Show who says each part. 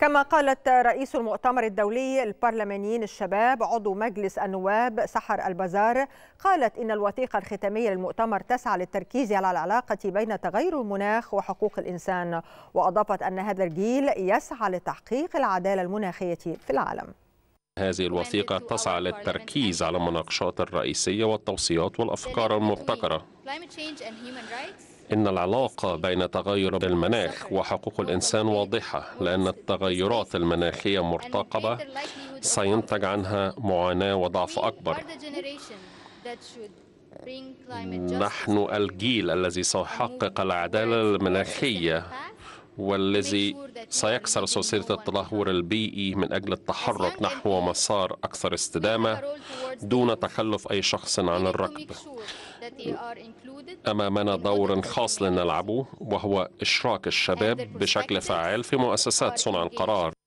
Speaker 1: كما قالت رئيس المؤتمر الدولي البرلمانيين الشباب عضو مجلس النواب سحر البزار قالت إن الوثيقة الختامية للمؤتمر تسعى للتركيز على العلاقة بين تغير المناخ وحقوق الإنسان وأضافت أن هذا الجيل يسعى لتحقيق العدالة المناخية في العالم
Speaker 2: هذه الوثيقة تسعى للتركيز على المناقشات الرئيسية والتوصيات والأفكار المبتكرة إن العلاقة بين تغير المناخ وحقوق الإنسان واضحة لأن التغيرات المناخية مرتقبة سينتج عنها معاناة وضعف أكبر نحن الجيل الذي سيحقق العدالة المناخية والذي سيكسر سلسلة التدهور البيئي من أجل التحرك نحو مسار أكثر استدامة دون تخلف أي شخص عن الركب أمامنا دور خاص لنلعبه وهو إشراك الشباب بشكل فعال في مؤسسات
Speaker 3: صنع القرار